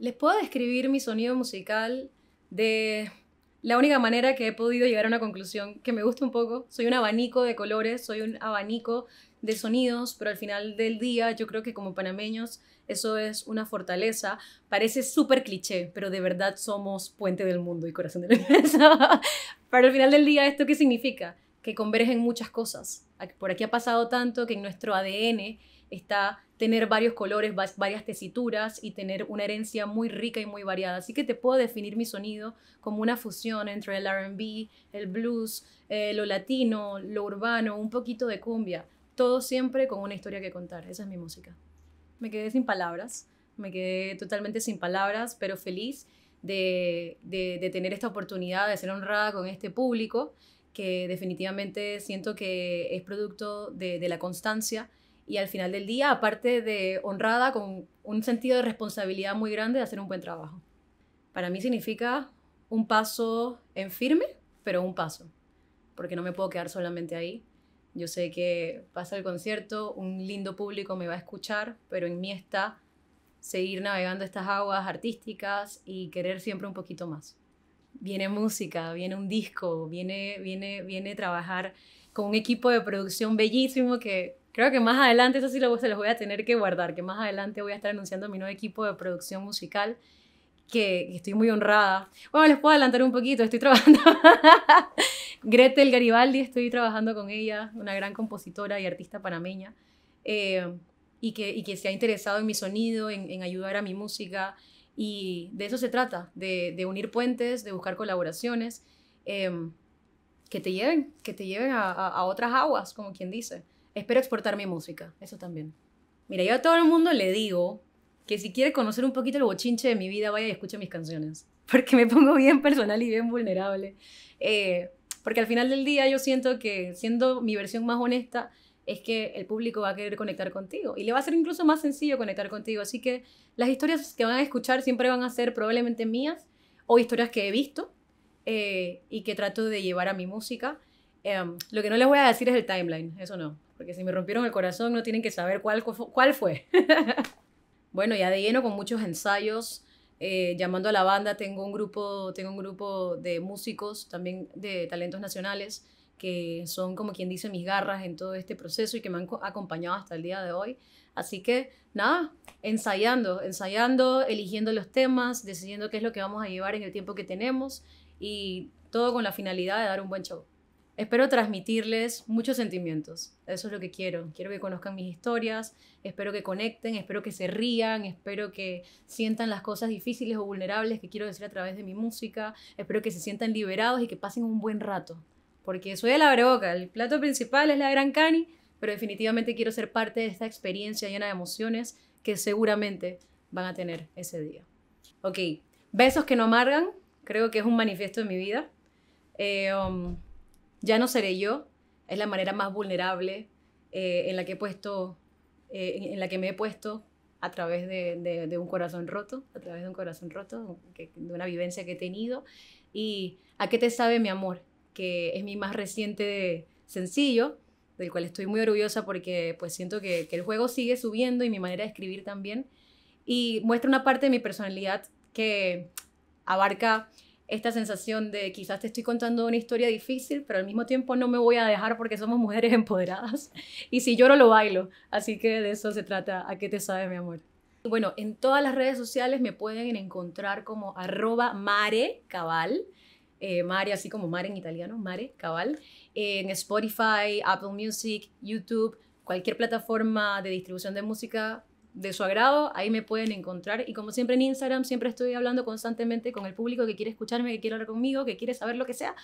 Les puedo describir mi sonido musical de la única manera que he podido llegar a una conclusión que me gusta un poco. Soy un abanico de colores, soy un abanico de sonidos, pero al final del día yo creo que como panameños eso es una fortaleza. Parece súper cliché, pero de verdad somos puente del mundo y corazón de la universo. pero al final del día, ¿esto qué significa? Que convergen muchas cosas. Por aquí ha pasado tanto que en nuestro ADN está tener varios colores, varias tesituras y tener una herencia muy rica y muy variada. Así que te puedo definir mi sonido como una fusión entre el RB, el blues, eh, lo latino, lo urbano, un poquito de cumbia. Todo siempre con una historia que contar. Esa es mi música. Me quedé sin palabras, me quedé totalmente sin palabras, pero feliz de, tener esta oportunidad, de ser honrada con este público que definitivamente siento que es producto de, de la constancia y al final del día, aparte de honrada, con un sentido de responsabilidad muy grande de hacer un buen trabajo. Para mí significa un paso en firme, pero un paso, porque no me puedo quedar solamente ahí. Yo sé que pasa el concierto, un lindo público me va a escuchar, pero en mí está seguir navegando estas aguas artísticas y querer siempre un poquito más. Viene música, viene un disco, viene, viene, viene trabajar con un equipo de producción bellísimo que Creo que más adelante, eso sí se los voy a tener que guardar, que más adelante voy a estar anunciando mi nuevo equipo de producción musical, que, estoy muy honrada. Bueno, les puedo adelantar un poquito, estoy trabajando. Gretel Garibaldi, estoy trabajando con ella, una gran compositora y artista panameña, eh, y, que, y que se ha interesado en mi sonido, en, ayudar a mi música, y de eso se trata, de, unir puentes, de buscar colaboraciones, eh, que te lleven, que te lleven a, a otras aguas, como quien dice. Espero exportar mi música, eso también. Mira, yo a todo el mundo le digo que si quiere conocer un poquito el bochinche de mi vida, vaya y escuche mis canciones. Porque me pongo bien personal y bien vulnerable. Eh, porque al final del día yo siento que siendo mi versión más honesta, es que el público va a querer conectar contigo y le va a ser incluso más sencillo conectar contigo. Así que las historias que van a escuchar siempre van a ser probablemente mías o historias que he visto eh, y que trato de llevar a mi música. Em, lo que no les voy a decir es el timeline, eso no. Que si me rompieron el corazón no tienen que saber cuál, cuál fue. bueno, ya de lleno con muchos ensayos, eh, llamando a la banda, tengo un, grupo, tengo un grupo de músicos, también de talentos nacionales, que son como quien dice mis garras en todo este proceso y que me han acompañado hasta el día de hoy. Así que nada, ensayando, ensayando, eligiendo los temas, decidiendo qué es lo que vamos a llevar en el tiempo que tenemos y todo con la finalidad de dar un buen show. Espero transmitirles muchos sentimientos. Eso es lo que quiero. Quiero que conozcan mis historias, espero que conecten, espero que se rían, espero que sientan las cosas difíciles o vulnerables que quiero decir a través de mi música, espero que se sientan liberados y que pasen un buen rato. Porque soy de la el plato principal es la Gran Cani, pero definitivamente quiero ser parte de esta experiencia llena de emociones que seguramente van a tener ese día. Ok, besos que no amargan, creo que es un manifiesto de mi vida. Eh, um, ya no seré yo, es la manera más vulnerable eh, en, la que he puesto, eh, en, la que me he puesto a través de, un corazón roto, a través de un corazón roto, de una vivencia que he tenido. Y ¿A qué te sabe mi amor? Que es mi más reciente sencillo, del cual estoy muy orgullosa porque pues siento que el juego sigue subiendo y mi manera de escribir también. Y muestra una parte de mi personalidad que abarca esta sensación de quizás te estoy contando una historia difícil, pero al mismo tiempo no me voy a dejar porque somos mujeres empoderadas. Y si lloro, lo bailo. Así que de eso se trata. ¿A qué te sabe, mi amor? Bueno, en todas las redes sociales me pueden encontrar como arroba mare cabal. Eh, mare, así como Mare en italiano, Mare Cabal, en Spotify, Apple Music, YouTube, cualquier plataforma de distribución de música, de su agrado, ahí me pueden encontrar. Y como siempre en Instagram, siempre estoy hablando constantemente con el público que quiere escucharme, que quiere hablar conmigo, que quiere saber lo que sea,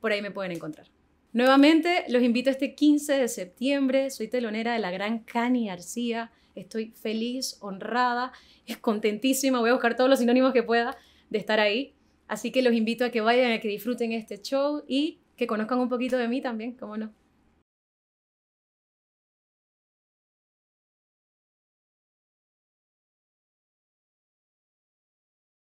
por ahí me pueden encontrar. Nuevamente, los invito a este 15 de septiembre. Soy telonera de la gran Cani García. Estoy feliz, honrada, contentísima. Voy a buscar todos los sinónimos que pueda de estar ahí. Así que los invito a que vayan, a que disfruten este show y que conozcan un poquito de mí también, cómo no.